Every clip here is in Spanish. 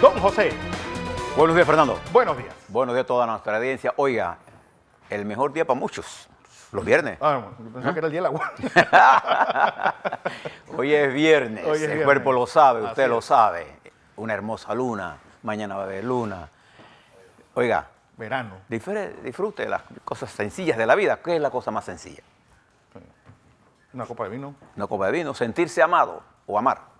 Don José. Buenos días, Fernando. Buenos días. Buenos días a toda nuestra audiencia. Oiga, el mejor día para muchos. Los viernes. Ah, pensaba que era el día la agua. Hoy es viernes. el cuerpo lo sabe, usted lo sabe. Una hermosa luna. Mañana va a haber luna. Oiga. Verano. Disfrute de las cosas sencillas de la vida. ¿Qué es la cosa más sencilla? Una copa de vino. Una copa de vino. Sentirse amado o amar.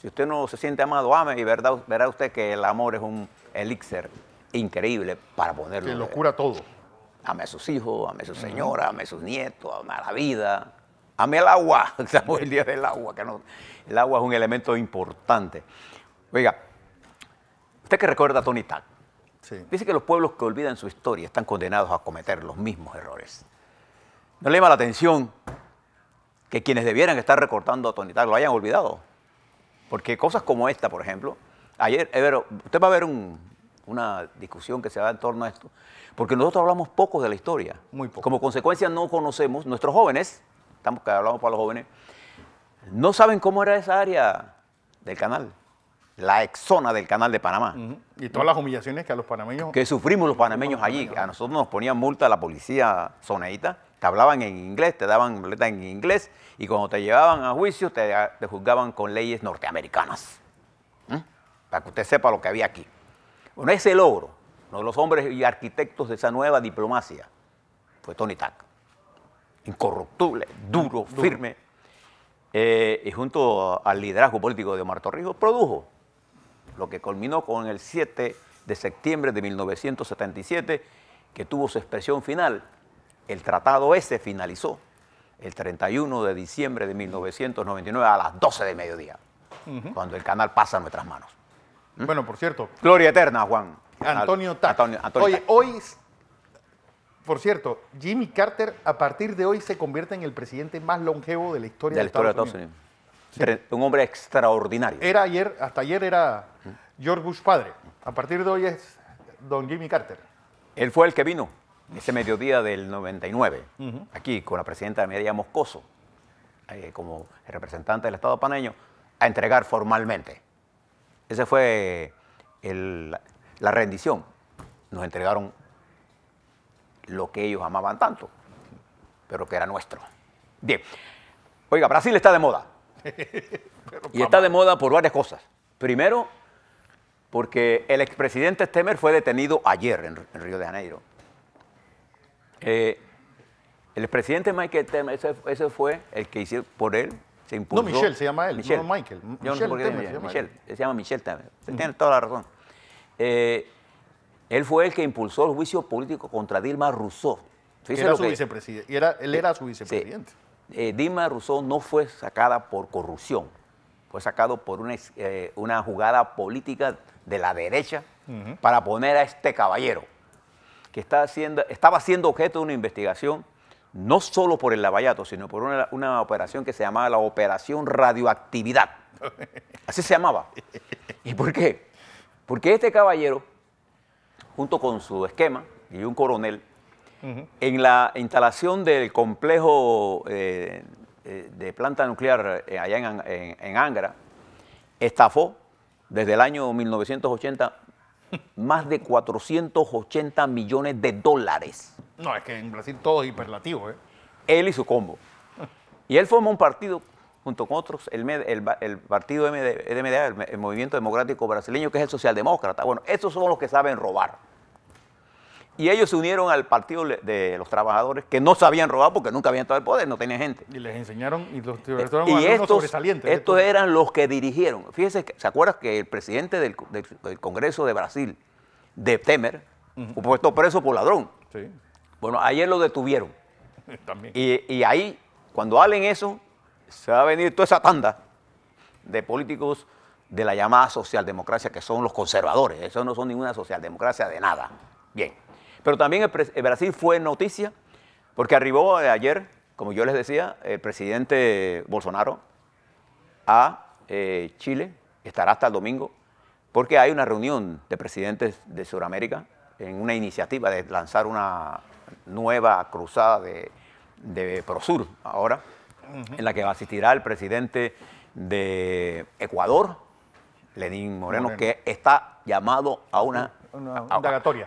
Si usted no se siente amado, ame y verdad, verá usted que el amor es un elixir increíble para ponerlo. Que lo cura todo. Ame a sus hijos, ame a su señora, ame a sus nietos, ame a la vida, ame al agua. Estamos el día del agua, que el agua es un elemento importante. Oiga, usted que recuerda a Tony dice que los pueblos que olvidan su historia están condenados a cometer los mismos errores. ¿No le llama la atención que quienes debieran estar recortando a Tony lo hayan olvidado? Porque cosas como esta, por ejemplo, ayer, Evero, eh, usted va a ver una discusión que se va en torno a esto, porque nosotros hablamos poco de la historia. Muy poco. Como consecuencia no conocemos, nuestros jóvenes, estamos que hablamos para los jóvenes, no saben cómo era esa área del canal, la ex zona del canal de Panamá. Y todas las humillaciones que a los panameños... Que sufrimos los panameños allí. A nosotros nos ponían multa la policía zoneíta te hablaban en inglés, te daban letra en inglés y cuando te llevaban a juicio te, juzgaban con leyes norteamericanas. ¿Mm? Para que usted sepa lo que había aquí. Bueno, ese logro, uno de los hombres y arquitectos de esa nueva diplomacia, fue Tony Tack. Incorruptible, duro, firme. Eh, y junto al liderazgo político de Omar Torrijos produjo lo que culminó con el 7 de septiembre de 1977, que tuvo su expresión final el tratado ese finalizó el 31 de diciembre de 1999 a las 12 de mediodía, cuando el canal pasa a nuestras manos. ¿Mm? Bueno, por cierto. Gloria eterna, Juan. Antonio Oye, hoy, por cierto, Jimmy Carter a partir de hoy se convierte en el presidente más longevo de la historia de, la historia de Unidos. Un hombre extraordinario. Era ayer, hasta ayer era ¿Mm? George Bush padre. A partir de hoy es don Jimmy Carter. Él fue el que vino ese mediodía del 99, aquí con la presidenta de Media Moscoso, eh, como representante del Estado paneño, a entregar formalmente. Esa fue la rendición. Nos entregaron lo que ellos amaban tanto, pero que era nuestro. Bien. Oiga, Brasil está de moda. y está de moda por varias cosas. Primero, porque el expresidente Temer fue detenido ayer en Río de Janeiro eh, el presidente Michael Temer, ese, fue el que hizo por él, se impulsó. No, Michel, se llama él, Michelle. no Michael. Yo no se llama Michelle, él. se llama Michelle Temer. tiene toda la razón. Eh, él fue el que impulsó el juicio político contra Dilma Rousseau. Era, él era su vicepresidente. Eh, Dilma Rousseau no fue sacada por corrupción, fue sacado por una, jugada política de la derecha para poner a este caballero que haciendo, estaba siendo objeto de una investigación, no solo por el lavallato, sino por una, operación que se llamaba la Operación Radioactividad. Así se llamaba. ¿Y por qué? Porque este caballero, junto con su esquema y un coronel, en la instalación del complejo eh, eh, de planta nuclear eh, allá en Angra, estafó desde el año 1980 más de 480 millones de dólares. No, es que en Brasil todo es hiperlativo, ¿eh? Él y su combo. Y él formó un partido junto con otros, el, el, partido el MDA, el, Movimiento Democrático Brasileño, que es el socialdemócrata. Bueno, esos son los que saben robar y ellos se unieron al Partido de los Trabajadores, que no se habían robado porque nunca habían estado el poder, no tenían gente. Y les enseñaron y los eh, estos, sobresalientes. Estos eran los que dirigieron. Fíjese, ¿se acuerdas que el presidente del, Congreso de Brasil, de Temer, fue puesto preso por ladrón? Sí. Bueno, ayer lo detuvieron. También. Y, ahí, cuando hablen eso, se va a venir toda esa tanda de políticos de la llamada socialdemocracia, que son los conservadores. Eso no son ninguna socialdemocracia de nada. Bien. Pero también el, Brasil fue noticia porque arribó eh, ayer, como yo les decía, el presidente Bolsonaro a eh, Chile, estará hasta el domingo, porque hay una reunión de presidentes de Sudamérica en una iniciativa de lanzar una nueva cruzada de, de Prosur ahora, en la que asistirá el presidente de Ecuador, Lenín Moreno, que está llamado a una a,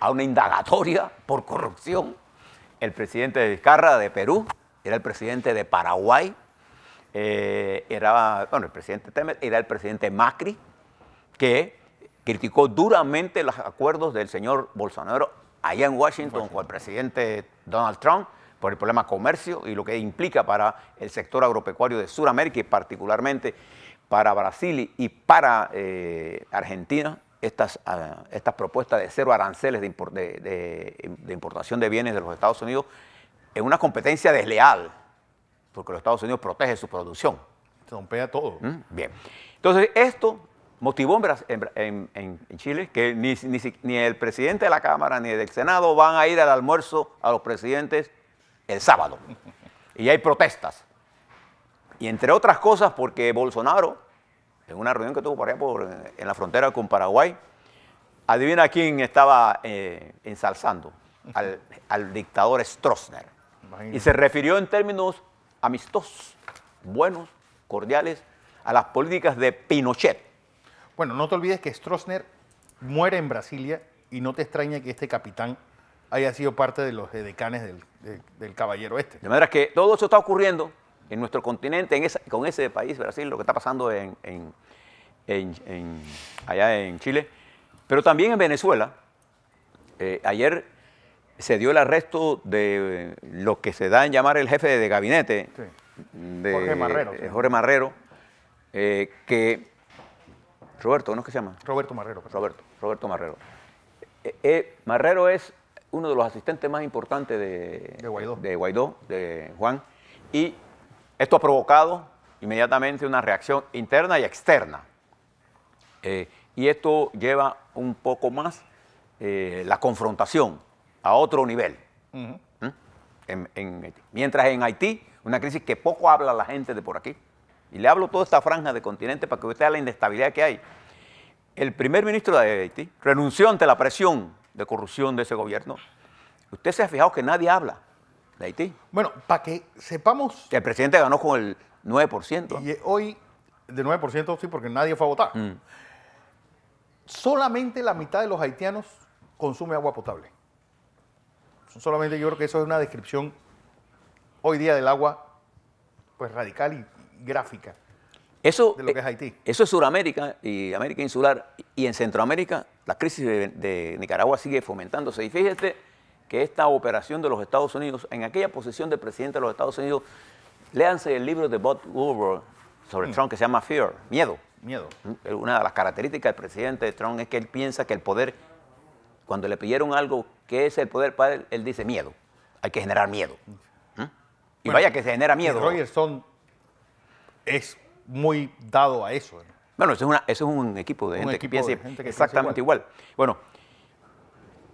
una indagatoria por corrupción. El presidente de Vizcarra de Perú, era el presidente de Paraguay, eh, era, el presidente Temer, era el presidente Macri, que criticó duramente los acuerdos del señor Bolsonaro allá en Washington, con el presidente Donald Trump por el problema comercio y lo que implica para el sector agropecuario de Sudamérica y particularmente para Brasil y para eh, Argentina, estas, ah, estas propuestas de cero aranceles de, importación de bienes de los Estados Unidos en una competencia desleal, porque los Estados Unidos protege su producción. Se rompea todo. Mm, bien. Entonces, esto motivó en, en, Chile que ni, ni el presidente de la Cámara ni del Senado van a ir al almuerzo a los presidentes el sábado. Y hay protestas. Y entre otras cosas porque Bolsonaro en una reunión que tuvo por allá eh, en la frontera con Paraguay, adivina quién estaba eh, ensalzando, al, dictador Stroessner. Y se refirió en términos amistosos, buenos, cordiales, a las políticas de Pinochet. Bueno, no te olvides que Stroessner muere en Brasilia y no te extraña que este capitán haya sido parte de los decanes del, del caballero este. De manera que todo eso está ocurriendo en nuestro continente, con ese país, Brasil, lo que está pasando en, allá en Chile, pero también en Venezuela. Eh, ayer se dio el arresto de lo que se da en llamar el jefe de gabinete, de Jorge Marrero, eh, que Roberto, ¿cómo es que se llama? Roberto Marrero. Roberto, Roberto Marrero. Eh, Marrero es uno de los asistentes más importantes de, Guaidó. de Guaidó, de Juan, y esto ha provocado inmediatamente una reacción interna y externa. Eh, y esto lleva un poco más eh, la confrontación a otro nivel. ¿Mm? mientras en Haití, una crisis que poco habla la gente de por aquí. Y le hablo toda esta franja de continente para que usted vea la inestabilidad que hay. El primer ministro de Haití renunció ante la presión de corrupción de ese gobierno. Usted se ha fijado que nadie habla de Haití. Bueno, para que sepamos... que El presidente ganó con el 9%. Y hoy, de 9% sí, porque nadie fue a votar. Mm. Solamente la mitad de los haitianos consume agua potable. Solamente yo creo que eso es una descripción hoy día del agua pues radical y gráfica eso, de lo que es eh, Haití. Eso es Sudamérica y América Insular. Y en Centroamérica la crisis de, de Nicaragua sigue fomentándose. Y fíjate que esta operación de los Estados Unidos, en aquella posición de presidente de los Estados Unidos, léanse el libro de Bob Woodward sobre mm. Trump que se llama Fear, Miedo. Miedo. Mm, una de las características del presidente Trump es que él piensa que el poder, cuando le pidieron algo que es el poder para él, él dice miedo. Hay que generar miedo. ¿Mm? y vaya que se genera miedo. son es muy dado a eso. Bueno, eso es, una, es, un equipo de gente que piensa exactamente igual. Bueno,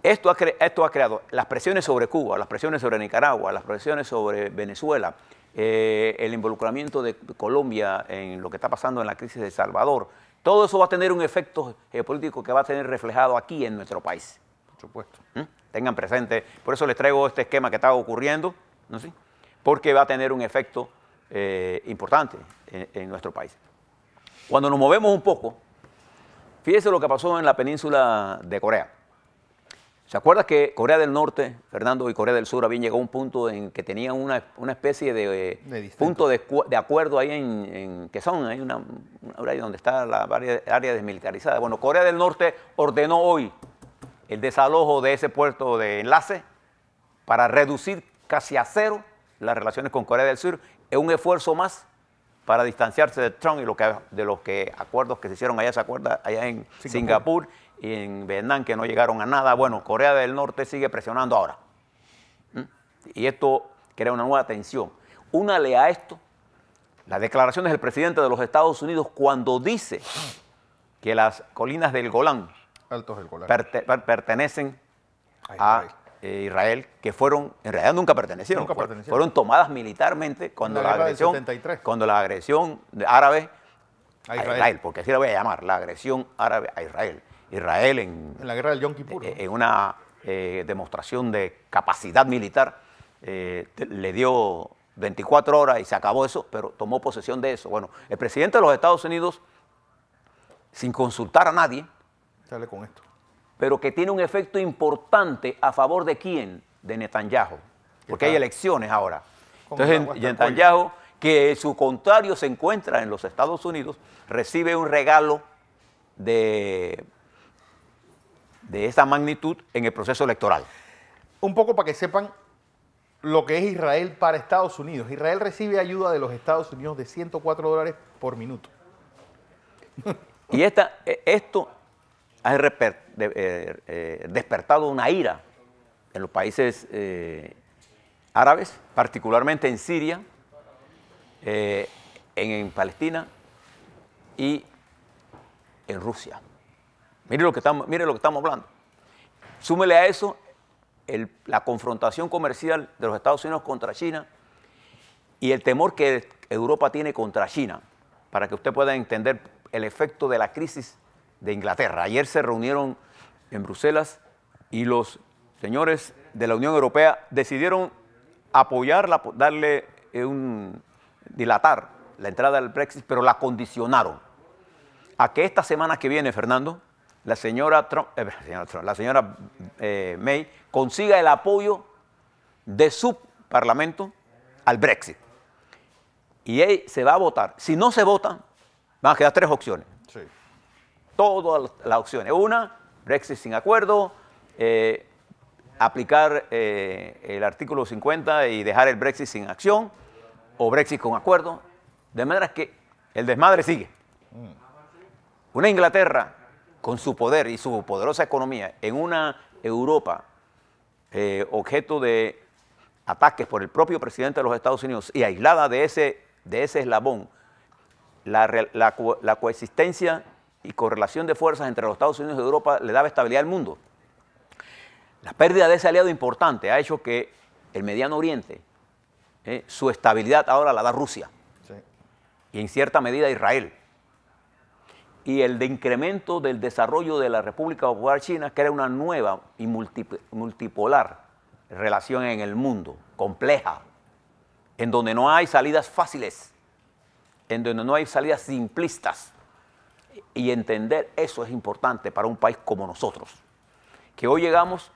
esto ha, creado las presiones sobre Cuba, las presiones sobre Nicaragua, las presiones sobre Venezuela, eh, el involucramiento de Colombia en lo que está pasando en la crisis de Salvador. Todo eso va a tener un efecto geopolítico que va a tener reflejado aquí en nuestro país. Por supuesto. ¿Mm? Tengan presente, por eso les traigo este esquema que está ocurriendo, ¿no? porque va a tener un efecto eh, importante en, en nuestro país. Cuando nos movemos un poco, fíjense lo que pasó en la península de Corea. ¿Se acuerda que Corea del Norte, Fernando, y Corea del Sur habían llegado a un punto en que tenían una, especie de, eh, punto de, acuerdo ahí en, en que son, hay una, donde está la área, desmilitarizada. Bueno, Corea del Norte ordenó hoy el desalojo de ese puerto de enlace para reducir casi a cero las relaciones con Corea del Sur. Es un esfuerzo más para distanciarse de Trump y de los que acuerdos que se hicieron allá, se acuerda, allá en Singapur y en Vietnam que no llegaron a nada. Bueno, Corea del Norte sigue presionando ahora. ¿Mm? Y esto crea una nueva tensión. Únale a esto las declaraciones del presidente de los Estados Unidos cuando dice que las colinas del Golán, pertenecen a eh, Israel. que fueron, en realidad nunca pertenecieron, fueron, tomadas militarmente cuando la, agresión, cuando la agresión árabe a Israel. Israel. porque así la voy a llamar, la agresión árabe a Israel. Israel en, la guerra del una eh, demostración de capacidad militar, eh, le dio 24 horas y se acabó eso, pero tomó posesión de eso. Bueno, el presidente de los Estados Unidos, sin consultar a nadie, sale con esto. Pero que tiene un efecto importante a favor de quién? De Netanyahu. Porque hay elecciones ahora. Entonces, Netanyahu, que su contrario se encuentra en los Estados Unidos, recibe un regalo de de esa magnitud en el proceso electoral. Un poco para que sepan lo que es Israel para Estados Unidos. Israel recibe ayuda de los Estados Unidos de 104 dólares por minuto. Y esta, e, esto ha eh, eh, despertado una ira en los países eh, árabes, particularmente en Siria, en Palestina y en Rusia. Mire lo que estamos, mire lo que estamos hablando. Súmele a eso la confrontación comercial de los Estados Unidos contra China y el temor que Europa tiene contra China, para que usted pueda entender el efecto de la crisis de Inglaterra. Ayer se reunieron en Bruselas y los señores de la Unión Europea decidieron apoyarla, darle un dilatar la entrada del Brexit, pero la condicionaron a que esta semana que viene, Fernando, la señora, eh, la señora eh, May consiga el apoyo de su parlamento al Brexit. Y ahí se va a votar. Si no se vota, van a quedar tres opciones. Todas las opciones. Una, Brexit sin acuerdo, eh, aplicar el artículo 50 y dejar el Brexit sin acción, o Brexit con acuerdo. De manera que el desmadre sigue. Mm. Una Inglaterra con su poder y su poderosa economía en una Europa eh, objeto de ataques por el propio presidente de los Estados Unidos y aislada de ese, de ese eslabón, la, coexistencia y correlación de fuerzas entre los Estados Unidos y Europa le daba estabilidad al mundo. La pérdida de ese aliado importante ha hecho que el Mediano Oriente, eh, su estabilidad ahora la da Rusia y en cierta medida Israel y el de incremento del desarrollo de la República Popular China, que era una nueva y multipolar relación en el mundo, compleja, en donde no hay salidas fáciles, en donde no hay salidas simplistas. Y entender eso es importante para un país como nosotros, que hoy llegamos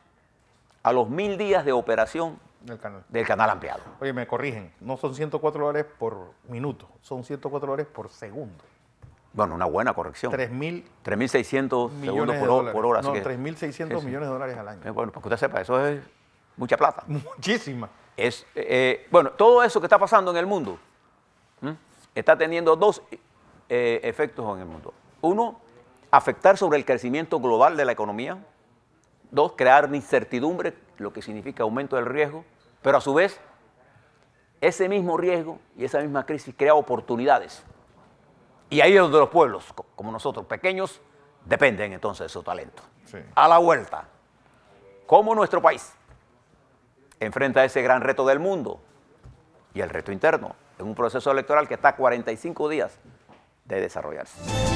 a los mil días de operación del canal. del canal ampliado. Oye, me corrigen, no son 104 dólares por minuto, son 104 dólares por segundo. Bueno, una buena corrección. 3.600 segundos por, hora. Por hora no, 3.600 millones de dólares al año. Eh, bueno, para que usted sepa, eso es mucha plata. Muchísima. Es, eh, bueno, todo eso que está pasando en el mundo está teniendo dos eh, efectos en el mundo. Uno, afectar sobre el crecimiento global de la economía. Dos, crear incertidumbre, lo que significa aumento del riesgo. Pero a su vez, ese mismo riesgo y esa misma crisis crea oportunidades y ahí es donde los pueblos, como nosotros, pequeños, dependen entonces de su talento. A la vuelta, ¿cómo nuestro país enfrenta ese gran reto del mundo y el reto interno en un proceso electoral que está a 45 días de desarrollarse?